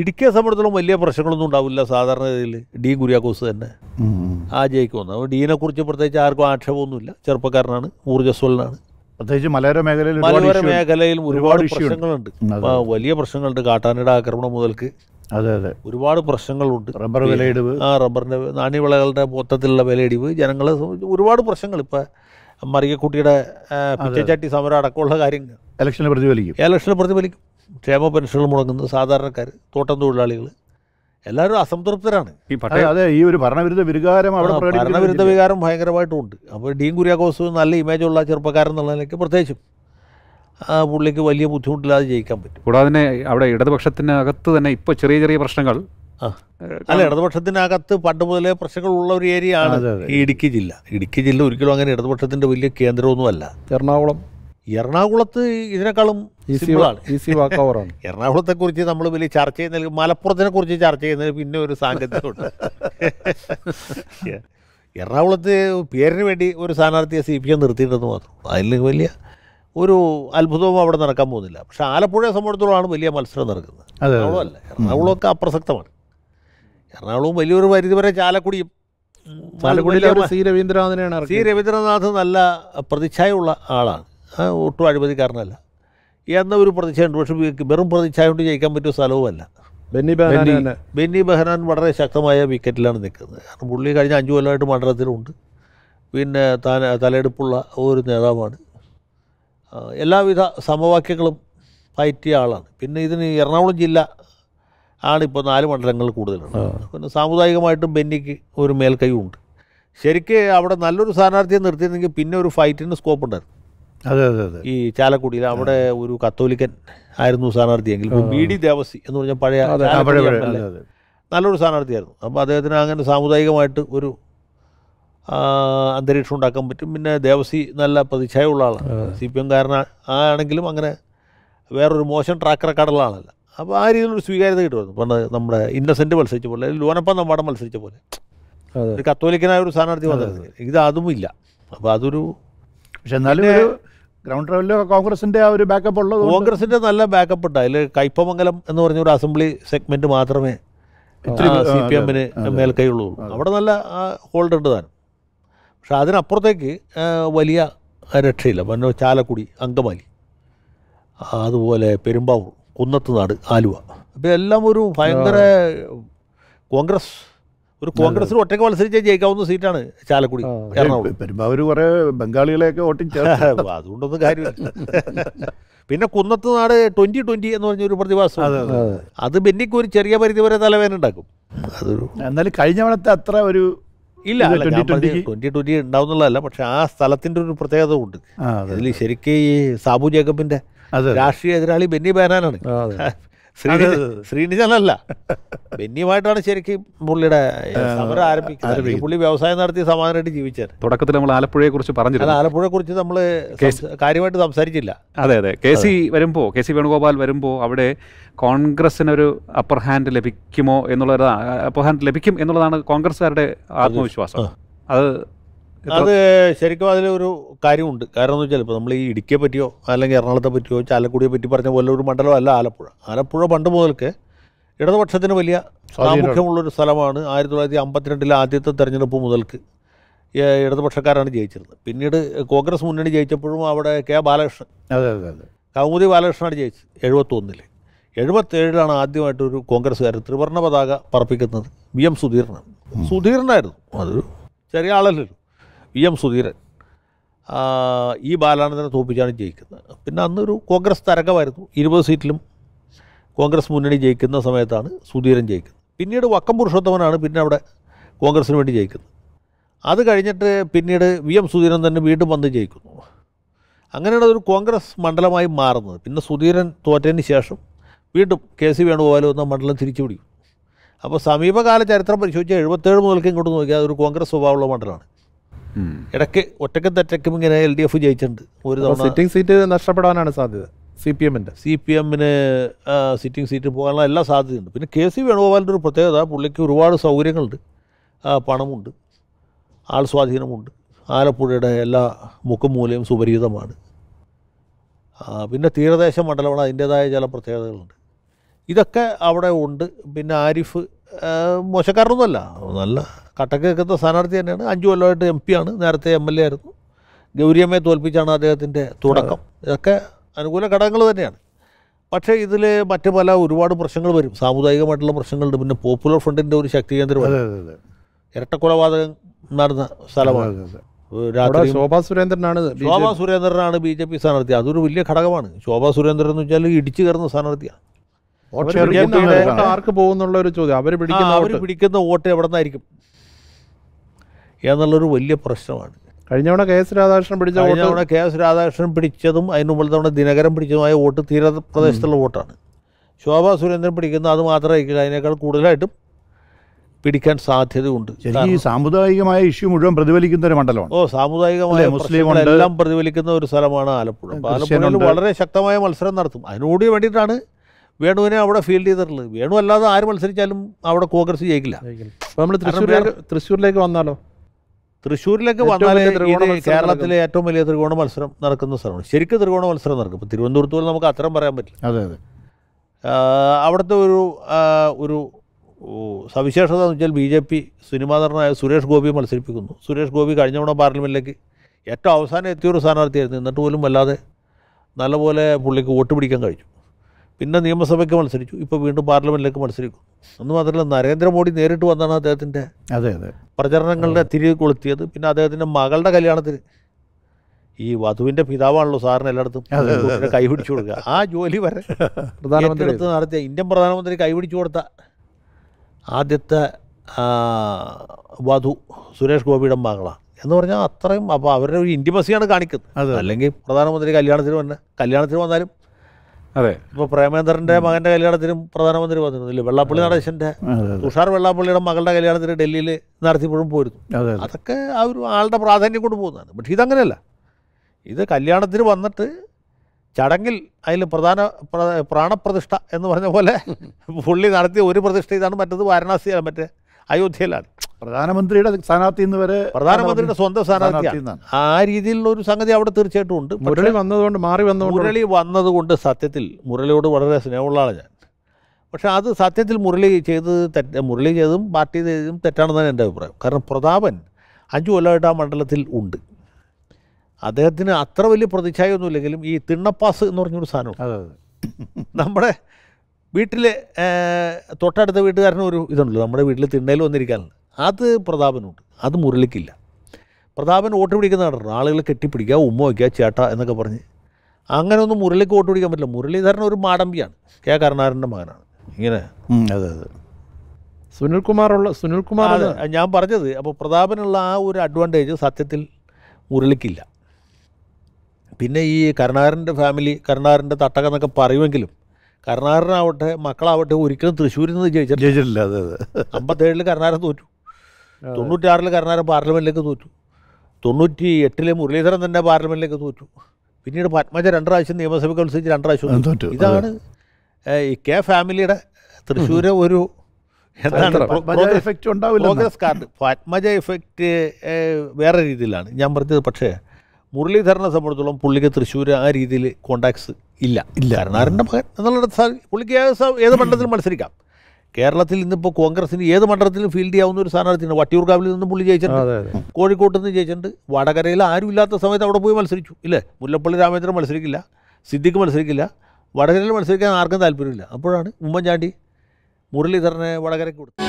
ഇടുക്കിയെ സംബന്ധിച്ചിടത്തോളം വലിയ പ്രശ്നങ്ങളൊന്നും ഉണ്ടാവില്ല സാധാരണ ഡി കുര്യാക്കോസ് തന്നെ ആ ജയിക്ക് വന്നു അപ്പോൾ ഡീനെ കുറിച്ച് പ്രത്യേകിച്ച് ആർക്കും ആക്ഷേപമൊന്നുമില്ല ചെറുപ്പക്കാരനാണ് ഊർജ്ജസ്വലനാണ് പ്രത്യേകിച്ച് മലയോര മേഖലയിൽ മലയോര മേഖലയിൽ ഒരുപാട് പ്രശ്നങ്ങളുണ്ട് വലിയ പ്രശ്നങ്ങളുണ്ട് കാട്ടാനയുടെ ആക്രമണം മുതൽക്ക് അതെ അതെ ഒരുപാട് പ്രശ്നങ്ങളുണ്ട് റബ്ബർ വിലയിടിവ് ആ റബ്ബറിൻ്റെ നാണ്യവിളകളുടെ മൊത്തത്തിലുള്ള വിലയിടിവ് ജനങ്ങളെ ഒരുപാട് പ്രശ്നങ്ങൾ ഇപ്പം മറിയക്കുട്ടിയുടെ പിച്ചച്ചാട്ടി സമരം അടക്കമുള്ള കാര്യങ്ങൾ ഇലക്ഷനിൽ പ്രതിഫലിക്കും ഇലക്ഷനിൽ പ്രതിഫലിക്കും ക്ഷേമ പെൻഷനുകൾ മുടങ്ങുന്നത് സാധാരണക്കാർ തോട്ടം തൊഴിലാളികൾ എല്ലാവരും അസംതൃപ്തരാണ് അതെ ഈ ഒരു ഭരണവിരുദ്ധ വികാരം അവിടെ ഭരണവിരുദ്ധ വികാരം ഭയങ്കരമായിട്ടുമുണ്ട് അപ്പോൾ ഡീൻ കുര്യാക്കോസ് നല്ല ഇമേജ് ഉള്ള ചെറുപ്പക്കാരൻ എന്നുള്ള നിലയ്ക്ക് പ്രത്യേകിച്ചും പുള്ളിക്ക് വലിയ ബുദ്ധിമുട്ടില്ലാതെ ജയിക്കാൻ പറ്റും കൂടാതെ തന്നെ അവിടെ ഇടതുപക്ഷത്തിനകത്ത് തന്നെ ഇപ്പോൾ ചെറിയ ചെറിയ പ്രശ്നങ്ങൾ അല്ല ഇടതുപക്ഷത്തിനകത്ത് പണ്ട് മുതലേ ഉള്ള ഒരു ഏരിയ ആണ് ഈ ഇടുക്കി ജില്ല ഇടുക്കി ജില്ല ഒരിക്കലും അങ്ങനെ ഇടതുപക്ഷത്തിൻ്റെ വലിയ കേന്ദ്രമൊന്നുമല്ല എറണാകുളം എറണാകുളത്ത് ഇതിനേക്കാളും ഈസി വാക്ക് ഓവറാണ് കുറിച്ച് നമ്മൾ വലിയ ചർച്ച ചെയ്യുന്നതിൽ മലപ്പുറത്തിനെ കുറിച്ച് ചർച്ച ചെയ്യുന്നതിൽ പിന്നെ ഒരു സാങ്കത്യമുണ്ട് എറണാകുളത്ത് പേരിന് വേണ്ടി ഒരു സ്ഥാനാർത്ഥിയെ സി പി എം നിർത്തിയിട്ടെന്ന് മാത്രം അതിൽ വലിയ ഒരു അത്ഭുതവും അവിടെ നടക്കാൻ പോകുന്നില്ല പക്ഷേ ആലപ്പുഴയെ സംബന്ധിച്ചിടത്തോളമാണ് വലിയ മത്സരം നടക്കുന്നത് എറണാകുളമല്ല എറണാകുളമൊക്കെ അപ്രസക്തമാണ് എറണാകുളവും വലിയൊരു പരിധി വരെ ചാലക്കുടിയും ചാലക്കുടിയിലെ സി രവീന്ദ്രനാഥനെയാണ് സി രവീന്ദ്രനാഥ് നല്ല പ്രതിച്ഛായുള്ള ആളാണ് ഒട്ടും അഴിമതിക്കാരനല്ല എന്ന ഒരു പ്രതിച്ഛയുണ്ട് പക്ഷേ വെറും പ്രതിച്ഛായ കൊണ്ട് ജയിക്കാൻ പറ്റിയ സ്ഥലവുമല്ല ബെന്നി ബെഹനാൻ ബെന്നി ബെഹനാൻ വളരെ ശക്തമായ വിക്കറ്റിലാണ് നിൽക്കുന്നത് കാരണം പുള്ളി കഴിഞ്ഞ അഞ്ച് കൊല്ലമായിട്ട് മണ്ഡലത്തിലുണ്ട് പിന്നെ താൻ തലയെടുപ്പുള്ള ഒരു നേതാവാണ് എല്ലാവിധ സമവാക്യങ്ങളും പയറ്റിയ ആളാണ് പിന്നെ ഇതിന് എറണാകുളം ജില്ല ആണിപ്പോൾ നാല് മണ്ഡലങ്ങൾ കൂടുതലുള്ളത് പിന്നെ സാമുദായികമായിട്ടും ബെന്നിക്ക് ഒരു മേൽക്കൈ ഉണ്ട് ശരിക്ക് അവിടെ നല്ലൊരു സ്ഥാനാർത്ഥിയെ നിർത്തിയിരുന്നെങ്കിൽ പിന്നെ ഒരു ഫൈറ്റിന് സ്കോപ്പ് ഉണ്ടായിരുന്നു അതെ അതെ ഈ ചാലക്കുടിയിൽ അവിടെ ഒരു കത്തോലിക്കൻ ആയിരുന്നു സ്ഥാനാർത്ഥിയെങ്കിൽ ബി ഡി ദേവസി എന്ന് പറഞ്ഞ പഴയ നല്ലൊരു സ്ഥാനാർത്ഥിയായിരുന്നു അപ്പോൾ അദ്ദേഹത്തിന് അങ്ങനെ സാമുദായികമായിട്ട് ഒരു അന്തരീക്ഷം ഉണ്ടാക്കാൻ പറ്റും പിന്നെ ദേവസി നല്ല പ്രതിച്ഛായുള്ള ആളാണ് സി പി എംകാരന ആണെങ്കിലും അങ്ങനെ വേറൊരു മോശം ട്രാക്ക് റെക്കോർഡുള്ള ആളല്ല അപ്പോൾ ആ രീതിയിലൊരു സ്വീകാര്യത കിട്ടുമായിരുന്നു പണ്ട് നമ്മുടെ ഇന്നസെൻറ്റ് മത്സരിച്ച പോലെ ലോനപ്പ നമ്മുടെ മത്സരിച്ച പോലെ ഒരു കത്തോലിക്കനായ ഒരു സ്ഥാനാർത്ഥി വന്നിരുന്നു ഇത് അതുമില്ല അപ്പോൾ അതൊരു പക്ഷെ എന്നാലും ഗ്രൗണ്ട് ലെവലിൽ കോൺഗ്രസിന്റെ ആ ഒരു ബാക്കപ്പ് ഉള്ളത് കോൺഗ്രസിന്റെ നല്ല ബാക്കപ്പ് ഉണ്ട് അതിൽ കയ്പമംഗലം എന്ന് പറഞ്ഞ ഒരു അസംബ്ലി സെഗ്മെന്റ് മാത്രമേ സി പി എമ്മിന് മേൽക്കൈയുള്ളൂ അവിടെ നല്ല ഹോൾഡ് ഉണ്ട് താനും പക്ഷെ അതിനപ്പുറത്തേക്ക് വലിയ രക്ഷയില്ല പിന്നെ ചാലക്കുടി അങ്കമാലി അതുപോലെ പെരുമ്പാവൂർ നാട് ആലുവ അപ്പോൾ എല്ലാം ഒരു ഭയങ്കര കോൺഗ്രസ് ഒരു കോൺഗ്രസിന് ഒറ്റയ്ക്ക് മത്സരിച്ചേ ജയിക്കാവുന്ന സീറ്റാണ് ചാലക്കുടി എറണാകുളം പെരുമ്പാവൂർ കുറേ ബംഗാളികളെയൊക്കെ വോട്ടിങ് അതുകൊണ്ടൊന്നും കാര്യമില്ല പിന്നെ നാട് ട്വന്റി ട്വന്റി എന്ന് പറഞ്ഞൊരു പ്രതിഭാസം അത് ബെന്നിക്ക് ഒരു ചെറിയ പരിധി വരെ തലവേദന ഉണ്ടാക്കും എന്നാലും കഴിഞ്ഞ തവണത്തെ അത്ര ഒരു ഇല്ല ട്വന്റി ട്വന്റി ഉണ്ടാവുന്നുള്ളതല്ല പക്ഷെ ആ സ്ഥലത്തിന്റെ ഒരു പ്രത്യേകത ഉണ്ട് അതിൽ ശരിക്കും ഈ സാബു ജേക്കബിന്റെ രാഷ്ട്രീയ എതിരാളി ബെന്നി ബാനാനാണ് ശ്രീനിജനല്ല ബെന്നിയുമായിട്ടാണ് ശരിക്കും പുള്ളിയുടെ സമരം ആരംഭിക്കുന്നത് പുള്ളി വ്യവസായം നടത്തി സമാധാനമായിട്ട് ജീവിച്ചത് തുടക്കത്തിൽ നമ്മൾ ആലപ്പുഴയെ കുറിച്ച് പറഞ്ഞിരുന്നു ആലപ്പുഴയെ കുറിച്ച് നമ്മൾ കാര്യമായിട്ട് സംസാരിച്ചില്ല അതെ അതെ കെ സി വരുമ്പോൾ കെ സി വേണുഗോപാൽ വരുമ്പോൾ അവിടെ കോൺഗ്രസിനൊരു അപ്പർ ഹാൻഡ് ലഭിക്കുമോ എന്നുള്ളതാണ് അപ്പർ ഹാൻഡ് ലഭിക്കും എന്നുള്ളതാണ് കോൺഗ്രസ്സുകാരുടെ ആത്മവിശ്വാസം അത് അത് ശരിക്കും അതിലൊരു കാര്യമുണ്ട് കാരണം എന്ന് വെച്ചാൽ ഇപ്പോൾ നമ്മൾ ഈ ഇടുക്കിയെ പറ്റിയോ അല്ലെങ്കിൽ എറണാകുളത്തെ പറ്റിയോ ചാലക്കുടിയെ പറ്റി പറഞ്ഞ പോലെ ഒരു മണ്ഡലമല്ല ആലപ്പുഴ ആലപ്പുഴ പണ്ട് മുതൽക്ക് ഇടതുപക്ഷത്തിന് വലിയ സാമൂഹ്യമുള്ളൊരു സ്ഥലമാണ് ആയിരത്തി തൊള്ളായിരത്തി അമ്പത്തിരണ്ടിലെ ആദ്യത്തെ തെരഞ്ഞെടുപ്പ് മുതൽക്ക് ഇടതുപക്ഷക്കാരാണ് ജയിച്ചിരുന്നത് പിന്നീട് കോൺഗ്രസ് മുന്നണി ജയിച്ചപ്പോഴും അവിടെ കെ ബാലകൃഷ്ണൻ അതെ അതെ അതെ കൗമുദി ബാലകൃഷ്ണനാണ് ജയിച്ചത് എഴുപത്തൊന്നിൽ എഴുപത്തേഴിലാണ് ആദ്യമായിട്ടൊരു കോൺഗ്രസ്സുകാരൻ ത്രിവർണ്ണ പതാക പറപ്പിക്കുന്നത് വി എം സുധീരനാണ് സുധീരനായിരുന്നു അതൊരു ചെറിയ ആളല്ലല്ലോ വി എം സുധീരൻ ഈ ബാലാനന്ദനെ തോപ്പിച്ചാണ് ജയിക്കുന്നത് പിന്നെ അന്നൊരു കോൺഗ്രസ് തരംഗമായിരുന്നു ഇരുപത് സീറ്റിലും കോൺഗ്രസ് മുന്നണി ജയിക്കുന്ന സമയത്താണ് സുധീരൻ ജയിക്കുന്നത് പിന്നീട് വക്കം പുരുഷോത്തമനാണ് പിന്നെ അവിടെ കോൺഗ്രസിന് വേണ്ടി ജയിക്കുന്നത് അത് കഴിഞ്ഞിട്ട് പിന്നീട് വി എം സുധീരൻ തന്നെ വീണ്ടും വന്ന് ജയിക്കുന്നു അങ്ങനെയാണ് അതൊരു കോൺഗ്രസ് മണ്ഡലമായി മാറുന്നത് പിന്നെ സുധീരൻ തോറ്റതിന് ശേഷം വീണ്ടും കെ സി വേണുഗോപാലും എന്ന മണ്ഡലം തിരിച്ചു പിടിക്കും അപ്പോൾ സമീപകാല ചരിത്രം പരിശോധിച്ചാൽ എഴുപത്തേഴ് മുതൽക്ക് ഇങ്ങോട്ട് നോക്കിയാൽ അതൊരു കോൺഗ്രസ് സ്വഭാവമുള്ള മണ്ഡലമാണ് ഇടയ്ക്ക് ഒറ്റക്കും തെറ്റക്കും ഇങ്ങനെ എൽ ഡി എഫ് ജയിച്ചിട്ടുണ്ട് ഒരു തവണ സിറ്റിംഗ് സീറ്റ് നഷ്ടപ്പെടാനാണ് സാധ്യത സി പി എമ്മിൻ്റെ സി പി എമ്മിന് സിറ്റിംഗ് സീറ്റ് പോകാനുള്ള എല്ലാ സാധ്യതയുണ്ട് പിന്നെ കെ സി വേണുഗോപാലിൻ്റെ ഒരു പ്രത്യേകത പുള്ളിക്ക് ഒരുപാട് സൗകര്യങ്ങളുണ്ട് പണമുണ്ട് ആൾ സ്വാധീനമുണ്ട് ആലപ്പുഴയുടെ എല്ലാ മുക്കും മൂലയും സുപരിചിതമാണ് പിന്നെ തീരദേശ മണ്ഡലമാണ് അതിൻ്റേതായ ചില പ്രത്യേകതകളുണ്ട് ഇതൊക്കെ അവിടെ ഉണ്ട് പിന്നെ ആരിഫ് മോശക്കാരനൊന്നുമല്ല നല്ല കട്ടക്ക് നിൽക്കുന്ന സ്ഥാനാർത്ഥി തന്നെയാണ് അഞ്ചു കൊല്ലമായിട്ട് എം ആണ് നേരത്തെ എം എൽ എ ആയിരുന്നു ഗൗരിയമ്മയെ തോൽപ്പിച്ചാണ് അദ്ദേഹത്തിൻ്റെ തുടക്കം ഇതൊക്കെ അനുകൂല ഘടകങ്ങൾ തന്നെയാണ് പക്ഷേ ഇതിൽ മറ്റു പല ഒരുപാട് പ്രശ്നങ്ങൾ വരും സാമുദായികമായിട്ടുള്ള പ്രശ്നങ്ങളുണ്ട് പിന്നെ പോപ്പുലർ ഫ്രണ്ടിൻ്റെ ഒരു ശക്തി കേന്ദ്രമാണ് ഇരട്ടക്കൊലപാതകം നടന്ന സ്ഥലമാണ് രാത്രി ശോഭാ സുരേന്ദ്രനാണ് ശോഭാ സുരേന്ദ്രനാണ് ബി ജെ പി സ്ഥാനാർത്ഥി അതൊരു വലിയ ഘടകമാണ് ശോഭാ സുരേന്ദ്രൻ എന്ന് വെച്ചാൽ ഇടിച്ചു കയറുന്ന സ്ഥാനാർത്ഥിയാണ് ആർക്ക് പോകുന്നുള്ള ഒരു ചോദ്യം അവർ പിടിക്കുന്ന വോട്ട് എവിടെ നിന്നായിരിക്കും എന്നുള്ളൊരു വലിയ പ്രശ്നമാണ് കഴിഞ്ഞ തവണ കെ എസ് രാധാകൃഷ്ണൻ പിടിച്ച കഴിഞ്ഞ തവണ കെ എസ് രാധാകൃഷ്ണൻ പിടിച്ചതും അതിന് മുമ്പ് തവണ ദിനകരം പിടിച്ചതുമായ വോട്ട് തീരപ്രദേശത്തുള്ള വോട്ടാണ് ശോഭാ സുരേന്ദ്രൻ പിടിക്കുന്ന അത് മാത്രമായിരിക്കില്ല അതിനേക്കാൾ കൂടുതലായിട്ടും പിടിക്കാൻ സാധ്യതയുണ്ട് ഈ സാമുദായികമായ ഇഷ്യൂ മുഴുവൻ പ്രതിഫലിക്കുന്ന ഒരു മണ്ഡലമാണ് ഓ സാമുദായികമായ എല്ലാം പ്രതിഫലിക്കുന്ന ഒരു സ്ഥലമാണ് ആലപ്പുഴ ആലപ്പുഴയിൽ വളരെ ശക്തമായ മത്സരം നടത്തും അതിനോട് വേണ്ടിയിട്ടാണ് വേണുവിനെ അവിടെ ഫീൽഡ് ചെയ്തിട്ടുള്ളത് വേണു അല്ലാതെ ആര് മത്സരിച്ചാലും അവിടെ കോൺഗ്രസ് ജയിക്കില്ല അപ്പോൾ നമ്മൾ തൃശ്ശൂർ തൃശ്ശൂരിലേക്ക് വന്നാലോ തൃശ്ശൂരിലേക്ക് വന്നാലേ കേരളത്തിലെ ഏറ്റവും വലിയ ത്രികോണ മത്സരം നടക്കുന്ന സ്ഥലമാണ് ശരിക്കും ത്രികോണ മത്സരം നടക്കും ഇപ്പം തിരുവനന്തപുരത്ത് പോലും നമുക്ക് അത്തരം പറയാൻ പറ്റില്ല അതെ അതെ അവിടുത്തെ ഒരു ഒരു സവിശേഷത എന്ന് വെച്ചാൽ ബി ജെ പി സിനിമാതരനായ സുരേഷ് ഗോപി മത്സരിപ്പിക്കുന്നു സുരേഷ് ഗോപി കഴിഞ്ഞ തവണ പാർലമെൻറ്റിലേക്ക് ഏറ്റവും അവസാനം എത്തിയ ഒരു സ്ഥാനാർത്ഥിയായിരുന്നു എന്നിട്ട് പോലും വല്ലാതെ നല്ലപോലെ പുള്ളിക്ക് വോട്ട് പിടിക്കാൻ കഴിഞ്ഞു പിന്നെ നിയമസഭയ്ക്ക് മത്സരിച്ചു ഇപ്പോൾ വീണ്ടും പാർലമെൻറ്റിലേക്ക് മത്സരിക്കും എന്ന് മാത്രമല്ല നരേന്ദ്രമോദി നേരിട്ട് വന്നാണ് അദ്ദേഹത്തിൻ്റെ അതെ അതെ പ്രചരണങ്ങളുടെ തിരി കൊളുത്തിയത് പിന്നെ അദ്ദേഹത്തിൻ്റെ മകളുടെ കല്യാണത്തിന് ഈ വധുവിൻ്റെ പിതാവാണല്ലോ സാറിന് എല്ലായിടത്തും കൈപിടിച്ചു കൊടുക്കുക ആ ജോലി വരെ പ്രധാനമന്ത്രി എടുത്ത് നടത്തിയ ഇന്ത്യൻ പ്രധാനമന്ത്രി കൈപിടിച്ചു കൊടുത്ത ആദ്യത്തെ വധു സുരേഷ് ഗോപിയുടെ മകളാണ് എന്ന് പറഞ്ഞാൽ അത്രയും അപ്പോൾ അവരുടെ ഒരു ഇൻറ്റിമസിയാണ് കാണിക്കുന്നത് അല്ലെങ്കിൽ പ്രധാനമന്ത്രി കല്യാണത്തിന് വന്ന കല്യാണത്തിന് വന്നാലും അതെ ഇപ്പൊ പ്രേമേന്ദ്രന്റെ മകന്റെ കല്യാണത്തിനും പ്രധാനമന്ത്രി വന്നിരുന്നില്ല വെള്ളാപ്പള്ളി നടേശന്റെ തുഷാർ വെള്ളാപ്പള്ളിയുടെ മകളുടെ കല്യാണത്തിന് ഡൽഹിയിൽ നടത്തിയപ്പോഴും പോയിരുന്നു അതൊക്കെ ആ ഒരു ആളുടെ പ്രാധാന്യം കൊണ്ട് പോകുന്നതാണ് പക്ഷേ ഇതങ്ങനെയല്ല ഇത് കല്യാണത്തിന് വന്നിട്ട് ചടങ്ങിൽ അതിൽ പ്രധാന പ്രാണപ്രതിഷ്ഠ എന്ന് പറഞ്ഞ പോലെ പുള്ളി നടത്തിയ ഒരു പ്രതിഷ്ഠ ഇതാണ് മറ്റത് വാരണാസിയാണ് മറ്റേ അയോധ്യയിലാണ് പ്രധാനമന്ത്രിയുടെ സ്ഥാനാർത്ഥി വരെ പ്രധാനമന്ത്രിയുടെ സ്വന്തം സ്ഥാനാർത്ഥി ആ രീതിയിലുള്ള ഒരു സംഗതി അവിടെ തീർച്ചയായിട്ടും ഉണ്ട് മുരളി വന്നതുകൊണ്ട് മാറി വന്നതുകൊണ്ട് മുരളി വന്നതുകൊണ്ട് സത്യത്തിൽ മുരളിയോട് വളരെ സ്നേഹമുള്ള ആളാണ് ഞാൻ പക്ഷെ അത് സത്യത്തിൽ മുരളി ചെയ്ത് തെറ്റ മുരളി ചെയ്തും പാർട്ടി തെറ്റാണെന്ന് തന്നെ എൻ്റെ അഭിപ്രായം കാരണം പ്രതാപൻ അഞ്ചു കൊല്ലമായിട്ട് ആ മണ്ഡലത്തിൽ ഉണ്ട് അദ്ദേഹത്തിന് അത്ര വലിയ പ്രതിച്ഛായൊന്നുമില്ലെങ്കിലും ഈ തിണ്ണപ്പാസ് എന്ന് പറഞ്ഞൊരു സാധനമാണ് നമ്മുടെ വീട്ടിൽ തൊട്ടടുത്ത വീട്ടുകാരനും ഒരു ഇതുണ്ടല്ലോ നമ്മുടെ വീട്ടിൽ തിണ്ണയിൽ വന്നിരിക്കാനാണ് അത് പ്രതാപനുണ്ട് അത് മുരളിക്കില്ല പ്രതാപൻ വോട്ട് പിടിക്കുന്ന കണ്ടു ആളുകളെ കെട്ടിപ്പിടിക്കുക ഉമ്മ വയ്ക്കുക ചേട്ട എന്നൊക്കെ പറഞ്ഞ് അങ്ങനെ ഒന്നും മുരളിക്ക് വോട്ട് പിടിക്കാൻ പറ്റില്ല മുരളീധരൻ ഒരു മാടമ്പിയാണ് കെ കരുണാകരൻ്റെ മകനാണ് ഇങ്ങനെ അതെ അതെ സുനിൽകുമാറുള്ള സുനിൽകുമാർ ഞാൻ പറഞ്ഞത് അപ്പോൾ പ്രതാപനുള്ള ആ ഒരു അഡ്വാൻറ്റേജ് സത്യത്തിൽ മുരളിക്കില്ല പിന്നെ ഈ കരുണാകരൻ്റെ ഫാമിലി കരുണാകരൻ്റെ തട്ടകം എന്നൊക്കെ പറയുമെങ്കിലും കരുണാകരനാവട്ടെ മക്കളാവട്ടെ ഒരിക്കലും തൃശ്ശൂരിൽ നിന്ന് ജയിച്ചിട്ടില്ല ജയിച്ചിട്ടില്ല അതെ അതെ അമ്പത്തേഴിൽ കരുണാകരൻ തോറ്റു തൊണ്ണൂറ്റാറിൽ കരുണാകരൻ പാർലമെൻറ്റിലേക്ക് തോറ്റു തൊണ്ണൂറ്റി എട്ടിൽ മുരളീധരൻ തന്നെ പാർലമെൻറ്റിലേക്ക് തോറ്റു പിന്നീട് പത്മജ രണ്ട് പ്രാവശ്യം നിയമസഭയ്ക്ക് മത്സരിച്ച് രണ്ട് പ്രാവശ്യം തോറ്റു ഇതാണ് ഈ കെ ഫാമിലിയുടെ തൃശ്ശൂർ ഒരു എന്താണ് എഫക്റ്റ് ഉണ്ടാവില്ല കാർഡ് പത്മജ എഫക്റ്റ് വേറെ രീതിയിലാണ് ഞാൻ പറഞ്ഞത് പക്ഷേ മുരളീധരനെ സംബന്ധിച്ചിടത്തോളം പുള്ളിക്ക് തൃശ്ശൂർ ആ രീതിയിൽ കോണ്ടാക്ട്സ് ഇല്ല ഇല്ല കരുണാകരൻ്റെ മകൻ എന്നുള്ള പുള്ളിക്ക് ഏത് മണ്ഡലത്തിലും മത്സരിക്കാം കേരളത്തിൽ ഇന്നിപ്പോൾ കോൺഗ്രസിന് ഏത് മണ്ഡലത്തിലും ഫീൽഡ് ചെയ്യാവുന്ന ഒരു സ്ഥാനാർത്ഥിയാണ് വട്ടിയൂർക്കാവിൽ നിന്ന് പുള്ളി ജയിച്ചിട്ടുണ്ട് കോഴിക്കോട്ട് നിന്ന് ജയിച്ചിട്ടുണ്ട് വടകരയിൽ ആരും ഇല്ലാത്ത സമയത്ത് അവിടെ പോയി മത്സരിച്ചു ഇല്ലേ മുല്ലപ്പള്ളി രാമേന്ദ്രൻ മത്സരിക്കില്ല സിദ്ദിഖ് മത്സരിക്കില്ല വടകരയിൽ മത്സരിക്കാൻ ആർക്കും താല്പര്യമില്ല അപ്പോഴാണ് ഉമ്മൻചാണ്ടി മുരളീധരനെ വടകരയ്ക്ക് കൊടുത്തത്